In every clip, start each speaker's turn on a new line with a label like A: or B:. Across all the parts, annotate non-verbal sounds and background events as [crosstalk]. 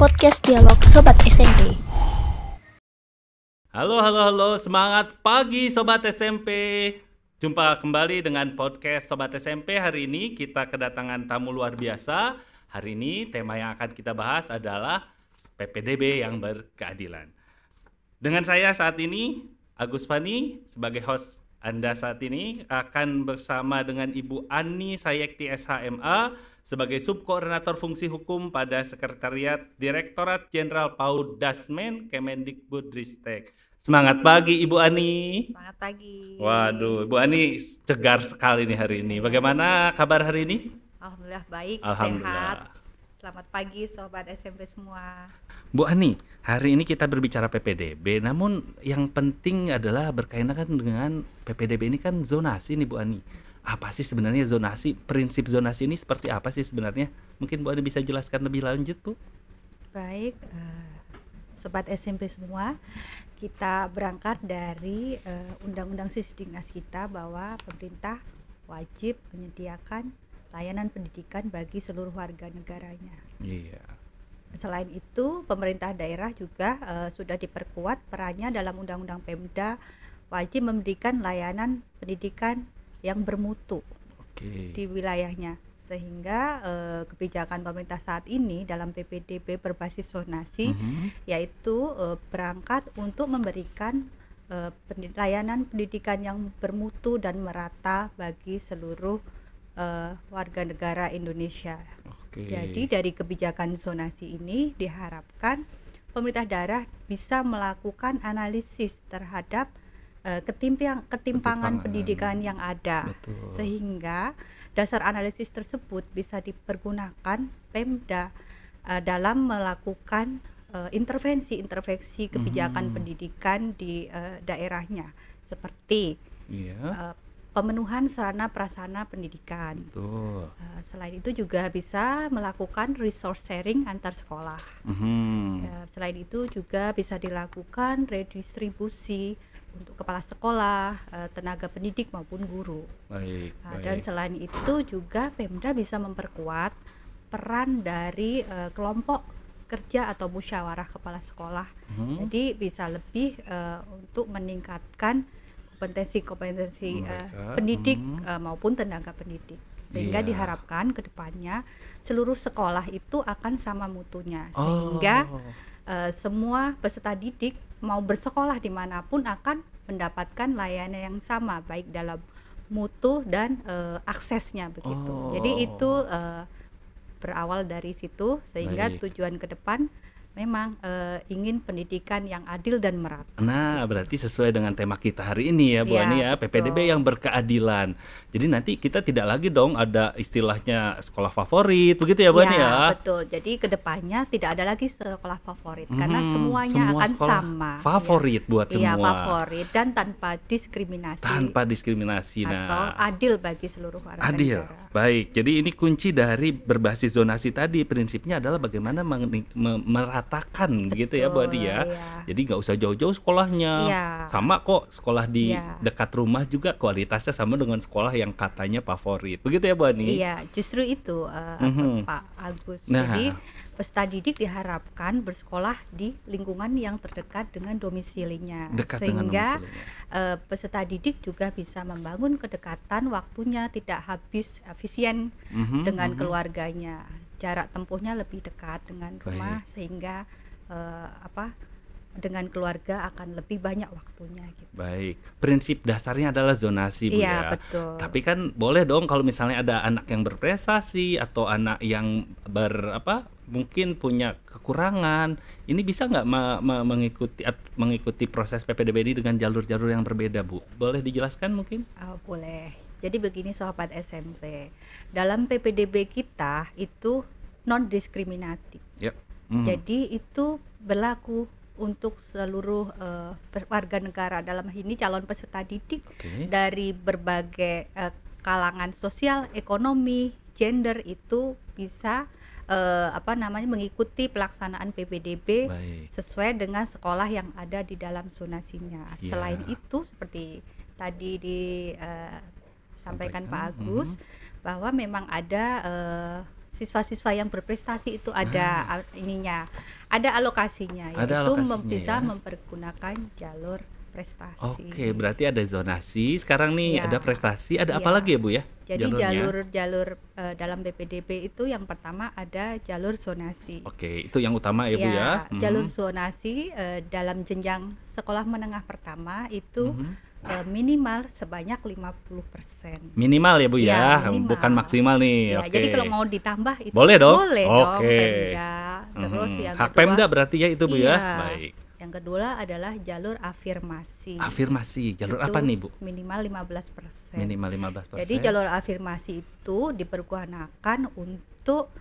A: podcast dialog Sobat SMP.
B: Halo, halo, halo, semangat pagi Sobat SMP. Jumpa kembali dengan podcast Sobat SMP hari ini kita kedatangan tamu luar biasa. Hari ini tema yang akan kita bahas adalah PPDB yang berkeadilan. Dengan saya saat ini Agus Fani sebagai host anda saat ini akan bersama dengan Ibu Ani Sayekti SHMA sebagai subkoordinator fungsi hukum pada Sekretariat Direktorat Jenderal Paud Dasmen Kemendikbudristek. Semangat pagi Ibu Ani. Semangat pagi. Waduh, Ibu Ani cegar sekali nih hari ini. Bagaimana kabar hari ini? Alhamdulillah baik, Alhamdulillah.
A: sehat. Selamat pagi sobat SMP semua.
B: Bu Ani, hari ini kita berbicara PPDB, namun yang penting adalah berkaitan dengan PPDB ini kan zonasi nih Bu Ani. Apa sih sebenarnya zonasi? Prinsip zonasi ini seperti apa sih sebenarnya? Mungkin Bu Ani bisa jelaskan lebih lanjut, Bu?
A: Baik, uh, sobat SMP semua, kita berangkat dari eh, Undang-Undang uh, Undang kita bahwa pemerintah wajib menyediakan layanan pendidikan bagi seluruh warga negaranya. Iya. Selain itu, pemerintah daerah juga uh, sudah diperkuat perannya dalam Undang-Undang Pemda wajib memberikan layanan pendidikan yang bermutu Oke. di wilayahnya sehingga uh, kebijakan pemerintah saat ini dalam PPDB berbasis zonasi mm -hmm. yaitu uh, berangkat untuk memberikan pendid layanan pendidikan yang bermutu dan merata bagi seluruh uh, warga negara Indonesia. Okay. Jadi dari kebijakan zonasi ini diharapkan pemerintah daerah bisa melakukan analisis terhadap uh, eh, ketimpang, ketimpangan, ketimpangan pendidikan yang ada Betul. sehingga dasar analisis tersebut bisa dipergunakan Pemda uh, dalam melakukan intervensi-intervensi uh, kebijakan mm -hmm. pendidikan di uh, daerahnya seperti yeah. Iya. uh, pemenuhan sarana prasarana pendidikan.
B: Betul. Uh,
A: selain itu juga bisa melakukan resource sharing antar sekolah.
B: Mm-hmm. Uh,
A: selain itu juga bisa dilakukan redistribusi untuk kepala sekolah, eh, tenaga pendidik maupun guru.
B: Baik, baik. Dan selain
A: itu juga Pemda bisa memperkuat peran dari uh, kelompok kerja atau musyawarah kepala sekolah. hmm Jadi bisa lebih uh, untuk meningkatkan kompetensi-kompetensi uh, hmm, eh, pendidik hmm. uh, maupun tenaga pendidik sehingga yeah. diharapkan kedepannya seluruh sekolah itu akan sama mutunya oh. sehingga oh. uh, semua peserta didik mau bersekolah dimanapun akan mendapatkan layanan yang sama baik dalam mutu dan uh, aksesnya begitu oh. jadi itu uh, berawal dari situ sehingga baik. tujuan ke depan memang e, ingin pendidikan yang adil dan merata.
B: Nah, berarti sesuai dengan tema kita hari ini ya, Bu ya, Ani ya, PPDB betul. yang berkeadilan. Jadi nanti kita tidak lagi dong ada istilahnya sekolah favorit, begitu ya, Bu ya, Ani iya, ya? betul.
A: Jadi kedepannya tidak ada lagi sekolah favorit hmm, karena semuanya semua akan sama. Ya. Favorit
B: ya. buat iya, semua. Iya, favorit
A: dan tanpa diskriminasi. Tanpa
B: diskriminasi. nah, atau
A: adil bagi seluruh warga adil.
B: negara. Baik. Jadi ini kunci dari berbasis zonasi tadi prinsipnya adalah bagaimana merata ratakan gitu ya buat dia. ya. Jadi nggak usah jauh-jauh sekolahnya. Ya. Sama kok sekolah di ya. dekat rumah juga kualitasnya sama dengan sekolah yang katanya favorit. Begitu ya Bu Ani? Iya,
A: justru itu uh, mm -hmm. Pak Agus. Nah. Jadi peserta didik diharapkan bersekolah di lingkungan yang terdekat dengan domisilinya Dekat sehingga dengan domisilinya. Uh, peserta didik juga bisa membangun kedekatan waktunya tidak habis efisien mm -hmm, dengan mm -hmm. keluarganya jarak tempuhnya lebih dekat dengan rumah Baik. sehingga uh, apa dengan keluarga akan lebih banyak waktunya gitu.
B: Baik, prinsip dasarnya adalah zonasi Bu iya, ya. betul. Tapi kan boleh dong kalau misalnya ada anak yang berprestasi atau anak yang ber apa mungkin punya kekurangan, ini bisa nggak mengikuti mengikuti proses PPDB ini dengan jalur-jalur yang berbeda Bu? Boleh dijelaskan mungkin?
A: Oh, boleh. Jadi begini sahabat SMP, dalam PPDB kita itu non diskriminatif.
B: Yep. Mm. Jadi
A: itu berlaku untuk seluruh uh, warga negara dalam ini calon peserta didik okay. dari berbagai uh, kalangan sosial, ekonomi, gender itu bisa eh, apa namanya mengikuti pelaksanaan PPDB Baik. sesuai dengan sekolah yang ada di dalam zonasinya. Yeah. Selain itu seperti tadi di sampaikan Pak Agus mm-hmm. bahwa memang ada uh, siswa-siswa yang berprestasi itu ada ah. ininya, ada alokasinya ada yaitu mem bisa ya? mempergunakan jalur prestasi. Oke,
B: berarti ada zonasi. Sekarang nih ya. ada prestasi, ada ya. apa iya. lagi ya, Bu ya? Jadi jalur-jalur
A: uh, eh, dalam BPDB itu yang pertama ada jalur zonasi.
B: Oke, itu yang utama ya, ya Bu iya, ya. Jalur mm-hmm.
A: zonasi uh, dalam jenjang sekolah menengah pertama itu hmm Eh, minimal sebanyak 50%.
B: Minimal ya Bu iya, ya, ya bukan maksimal nih. Ya, okay. jadi kalau mau
A: ditambah itu boleh dong. Boleh okay. dong Pemda. Terus hmm. yang kedua, Pemda berarti ya itu Bu ya? iya. ya. Baik. Yang kedua adalah jalur afirmasi. Afirmasi, jalur itu apa nih, Bu? Minimal 15%.
B: Minimal 15%. Jadi jalur
A: afirmasi itu dipergunakan untuk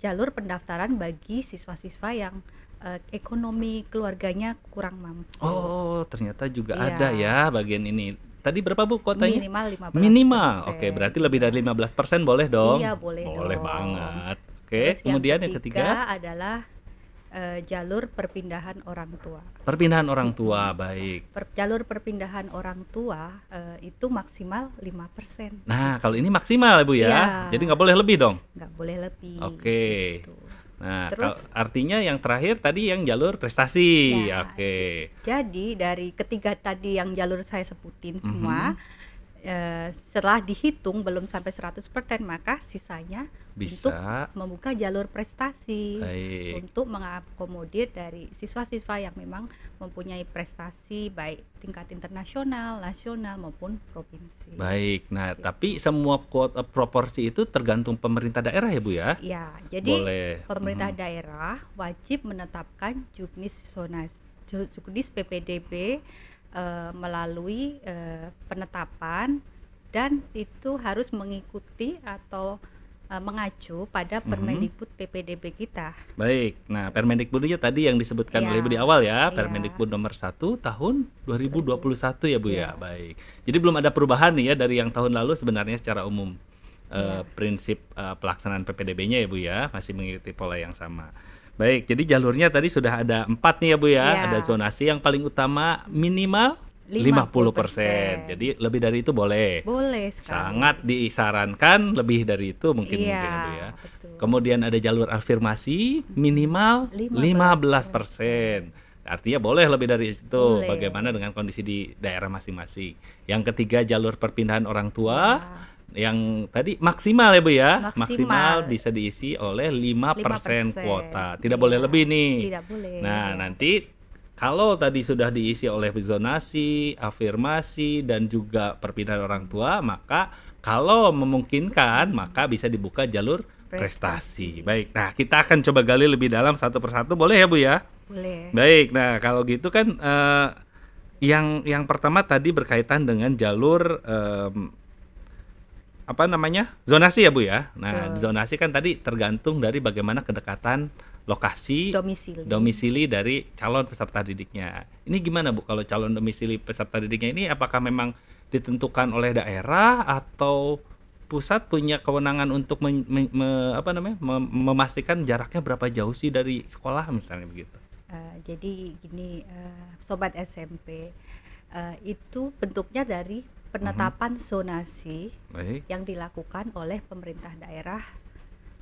A: jalur pendaftaran bagi siswa-siswa yang uh, ekonomi keluarganya kurang mampu.
B: Oh, ternyata juga yeah. ada ya bagian ini. Tadi berapa Bu kotanya? Minimal 15%. Minimal. Oke, berarti lebih dari 15% boleh dong? Iya, boleh. Boleh dong. banget. Oke, okay, kemudian yang ketiga, yang
A: ketiga adalah uh, jalur perpindahan orang tua.
B: Perpindahan orang tua, baik.
A: Per, jalur perpindahan orang tua uh, itu maksimal 5%.
B: Nah, kalau ini maksimal Bu ya. ya. Jadi nggak boleh lebih dong?
A: Nggak boleh lebih.
B: Oke. Okay. Gitu. Nah, Terus, artinya yang terakhir tadi yang jalur prestasi. Ya, Oke. Okay.
A: Jadi dari ketiga tadi yang jalur saya sebutin semua, mm -hmm. Eh, setelah dihitung belum sampai 100% maka sisanya Bisa. untuk membuka jalur prestasi baik. untuk mengakomodir dari siswa-siswa yang memang mempunyai prestasi baik tingkat internasional, nasional maupun provinsi.
B: Baik. Nah, gitu. tapi semua proporsi itu tergantung pemerintah daerah ya, Bu ya?
A: Ya, jadi Boleh. pemerintah hmm. daerah wajib menetapkan juknis zonas juknis PPDB uh, melalui uh, penetapan dan itu harus mengikuti atau uh, mengacu pada mhm. Permendikbud mm -hmm. PPDB kita.
B: Baik. Nah, Permendikbud itu tadi yang disebutkan ya. oleh Ibu di awal ya, iya. Permendikbud ya. nomor 1 tahun 2021 ya, Bu ya. ya. Baik. Jadi belum ada perubahan nih ya dari yang tahun lalu sebenarnya secara umum. Uh, prinsip uh, pelaksanaan PPDB-nya ya Bu ya, masih mengikuti pola yang sama. Baik, jadi jalurnya tadi sudah ada empat nih ya Bu ya. ya. Ada zonasi yang paling utama minimal 50%. persen. Jadi lebih dari itu boleh.
A: Boleh sekali. Sangat
B: disarankan lebih dari itu mungkin iya, mungkin Bu ya. Kemudian ada jalur afirmasi minimal 15%. persen. Artinya boleh lebih dari itu. Boleh. Bagaimana dengan kondisi di daerah masing-masing. Yang ketiga jalur perpindahan orang tua. Ya yang tadi maksimal ya Bu ya. Maksimal, maksimal bisa diisi oleh 5%, 5% kuota. Tidak ya. boleh lebih iya. nih. Tidak boleh. Nah, nanti kalau tadi sudah diisi oleh zonasi, afirmasi dan juga perpindahan orang tua, maka kalau memungkinkan maka bisa dibuka jalur prestasi. prestasi. Baik. Nah, kita akan coba gali lebih dalam satu persatu boleh ya Bu ya? Boleh. Baik. Nah, kalau gitu kan uh, yang yang pertama tadi berkaitan dengan jalur um, apa namanya zonasi ya bu ya nah Betul. zonasi kan tadi tergantung dari bagaimana kedekatan lokasi
A: domisili. domisili
B: dari calon peserta didiknya ini gimana bu kalau calon domisili peserta didiknya ini apakah memang ditentukan oleh daerah atau pusat punya kewenangan untuk me, me, me, apa namanya me, memastikan jaraknya berapa jauh sih dari sekolah misalnya begitu
A: uh, jadi gini uh, sobat SMP uh, eh, itu bentuknya dari penetapan mm -hmm. zonasi yang dilakukan oleh pemerintah daerah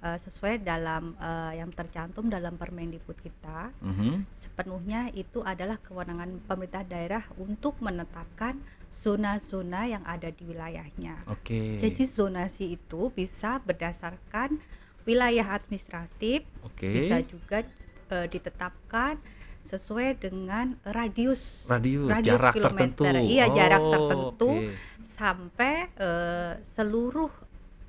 A: uh, sesuai dalam uh, yang tercantum dalam Permendikbud kita mm -hmm. sepenuhnya itu adalah kewenangan pemerintah daerah untuk menetapkan zona-zona yang ada di wilayahnya.
B: Oke. Okay. Jadi
A: zonasi itu bisa berdasarkan wilayah administratif, okay. bisa juga uh, ditetapkan sesuai dengan radius radius, radius jarak kilometer. tertentu. Iya, oh, jarak tertentu okay. sampai uh, seluruh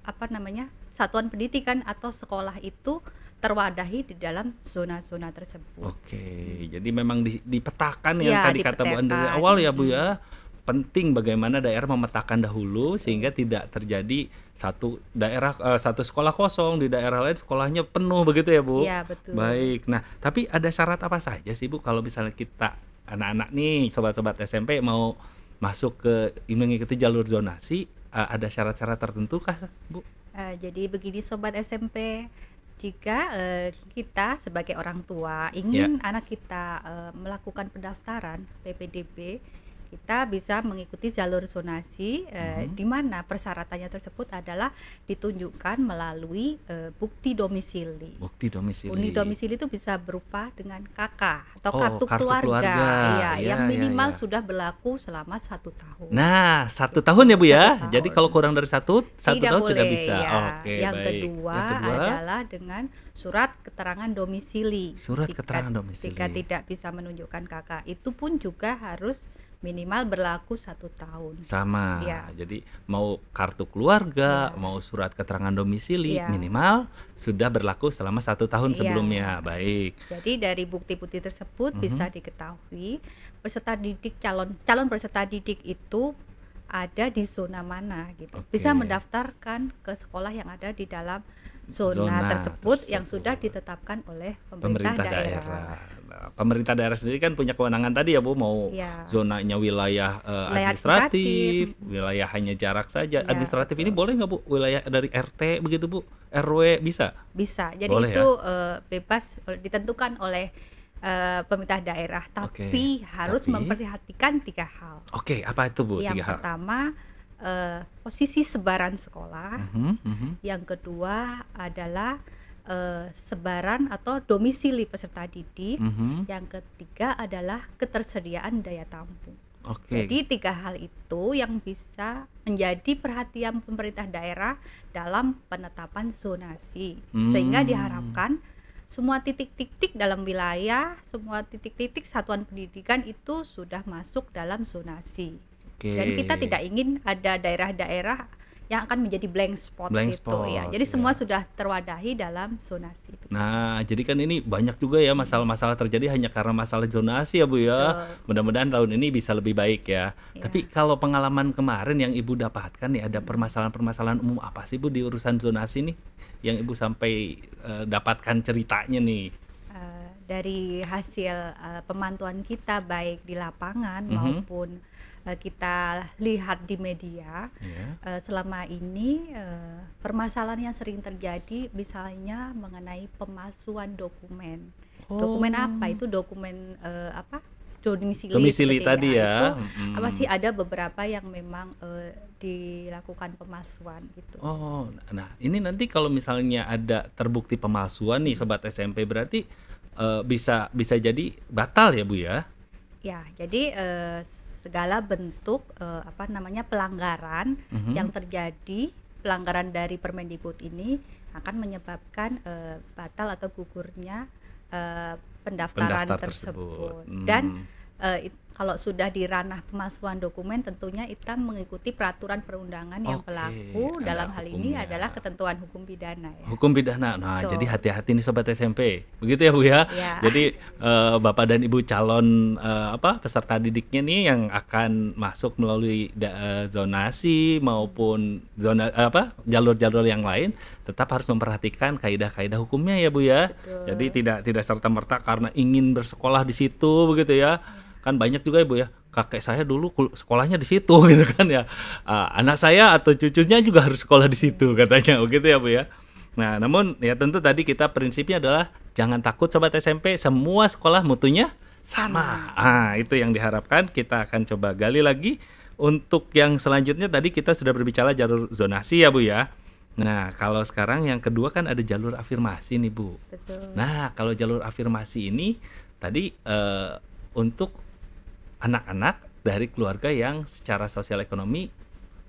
A: apa namanya? satuan pendidikan atau sekolah itu terwadahi di dalam zona-zona tersebut.
B: Oke, okay. jadi memang di, dipetakan yang ya, tadi dipetakan. kata Bu Andri awal ya Bu ya penting bagaimana daerah memetakan dahulu sehingga tidak terjadi satu daerah uh, satu sekolah kosong di daerah lain sekolahnya penuh begitu ya bu? Iya betul. Baik. Nah tapi ada syarat apa saja sih bu kalau misalnya kita anak-anak nih sobat-sobat SMP mau masuk ke mengikuti jalur zonasi uh, ada syarat-syarat tertentu kah bu?
A: Uh, jadi begini sobat SMP jika uh, kita sebagai orang tua ingin yeah. anak kita uh, melakukan pendaftaran PPDB kita bisa mengikuti jalur zonasi eh, mhm. di mana persyaratannya tersebut adalah ditunjukkan melalui eh, bukti domisili.
B: Bukti domisili. Bukti domisili
A: itu bisa berupa dengan KK atau oh, kartu, kartu keluarga, keluarga. Iya, ya, yang iya, minimal ya, ya. sudah berlaku selama satu tahun.
B: Nah, satu gitu. tahun ya bu ya. Tahun. Jadi kalau kurang dari satu, satu tidak tahun boleh, tidak bisa. Ya. Oh, Oke, okay, yang, Kedua yang kedua adalah
A: dengan surat keterangan domisili. Surat jika, keterangan domisili. Jika tidak bisa menunjukkan KK, itu pun juga harus minimal berlaku satu tahun.
B: Sama. Ya. Jadi mau kartu keluarga, ya. mau surat keterangan domisili ya. minimal sudah berlaku selama satu tahun ya. sebelumnya. Baik.
A: Jadi dari bukti-bukti tersebut uh mhm. -huh. bisa diketahui peserta didik calon calon peserta didik itu ada di zona mana gitu. Okay. Bisa mendaftarkan ke sekolah yang ada di dalam zona, zona tersebut, tersebut yang sudah ditetapkan oleh pemerintah, pemerintah daerah. daerah.
B: Nah, pemerintah daerah sendiri kan punya kewenangan tadi ya Bu mau ya. zonanya wilayah, uh, wilayah administratif, administratif, wilayah hanya jarak saja. Ya. Administratif ini boleh nggak Bu? Wilayah dari RT begitu Bu, RW bisa? Bisa.
A: Jadi boleh itu ya? uh, bebas eh, ditentukan oleh Eh, pemerintah daerah, tapi okay. harus tapi... memperhatikan tiga hal.
B: Oke, okay, apa itu Bu? Yang tiga
A: pertama Uh, posisi sebaran sekolah, mm-hmm, mm-hmm. yang kedua adalah uh, sebaran atau domisili peserta didik, mm-hmm. yang ketiga adalah ketersediaan daya tampung.
B: Okay. Jadi
A: tiga hal itu yang bisa menjadi perhatian pemerintah daerah dalam penetapan zonasi, hmm. sehingga diharapkan semua titik-titik dalam wilayah, semua titik-titik satuan pendidikan itu sudah masuk dalam zonasi. Okay. Dan kita tidak ingin ada daerah-daerah yang akan menjadi blank spot blank gitu spot, ya. Jadi semua ya. sudah terwadahi dalam zonasi.
B: Betul. Nah, jadi kan ini banyak juga ya masalah-masalah terjadi hanya karena masalah zonasi ya Bu ya. Mudah-mudahan tahun ini bisa lebih baik ya. ya. Tapi kalau pengalaman kemarin yang Ibu dapatkan nih ada hmm. permasalahan-permasalahan umum apa sih Bu di urusan zonasi nih yang Ibu sampai uh, dapatkan ceritanya nih?
A: Eh, dari hasil uh, pemantauan kita baik di lapangan mm -hmm. maupun Eh, kita lihat di media yeah. Iya. uh, selama ini uh, permasalahan yang sering terjadi misalnya mengenai pemalsuan dokumen. Oh. Dokumen apa itu? Dokumen uh, apa? domisili, domisili gitu ya. tadi ya. Itu hmm. masih ada beberapa yang memang uh, dilakukan pemalsuan gitu.
B: Oh, nah ini nanti kalau misalnya ada terbukti pemalsuan nih sobat SMP berarti uh, bisa bisa jadi batal ya Bu ya?
A: Ya, jadi uh, segala bentuk uh, apa namanya pelanggaran mm-hmm. yang terjadi pelanggaran dari Permendikbud ini akan menyebabkan uh, batal atau gugurnya uh, pendaftaran Pendaftar tersebut, tersebut. Hmm. dan uh, kalau sudah di ranah pemalsuan dokumen tentunya kita mengikuti peraturan perundangan Oke, yang berlaku dalam hal ini ini adalah ketentuan hukum pidana ya.
B: Hukum pidana. Nah, Betul. jadi hati-hati nih sobat SMP. Begitu ya, Bu ya. ya. Jadi uh, Bapak dan Ibu calon uh, apa peserta didiknya nih yang akan masuk melalui da, uh, zonasi maupun zona apa jalur-jalur yang lain tetap harus memperhatikan kaidah-kaidah hukumnya ya, Bu ya. Betul. Jadi tidak tidak serta-merta karena ingin bersekolah di situ begitu ya, ya kan banyak juga ibu ya kakek saya dulu sekolahnya di situ [laughs] gitu kan ya anak saya atau cucunya juga harus sekolah di situ katanya begitu oh, ya bu ya nah namun ya tentu tadi kita prinsipnya adalah jangan takut sobat SMP semua sekolah mutunya sama ah itu yang diharapkan kita akan coba gali lagi untuk yang selanjutnya tadi kita sudah berbicara jalur zonasi ya bu ya Nah, kalau sekarang yang kedua kan ada jalur afirmasi nih, Bu. Betul. Nah, kalau jalur afirmasi ini tadi uh, untuk anak-anak dari keluarga yang secara sosial ekonomi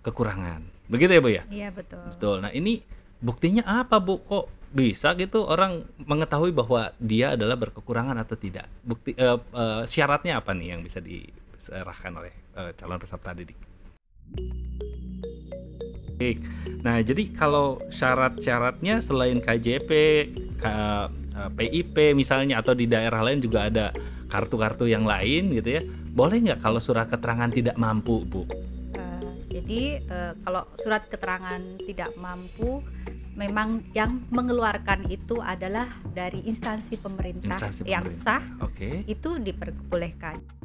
B: kekurangan. Begitu ya, Bu ya? Iya, betul. Betul. Nah, ini buktinya apa, Bu? Kok bisa gitu orang mengetahui bahwa dia adalah berkekurangan atau tidak? Bukti uh, uh, syaratnya apa nih yang bisa diserahkan oleh uh, calon peserta didik? Nah, jadi kalau syarat-syaratnya selain KJP, K, PIP misalnya atau di daerah lain juga ada kartu-kartu yang lain gitu ya boleh nggak kalau surat keterangan tidak mampu, Bu?
A: Uh, jadi uh, kalau surat keterangan tidak mampu, memang yang mengeluarkan itu adalah dari instansi pemerintah, instansi pemerintah. yang sah, okay. itu diperbolehkan.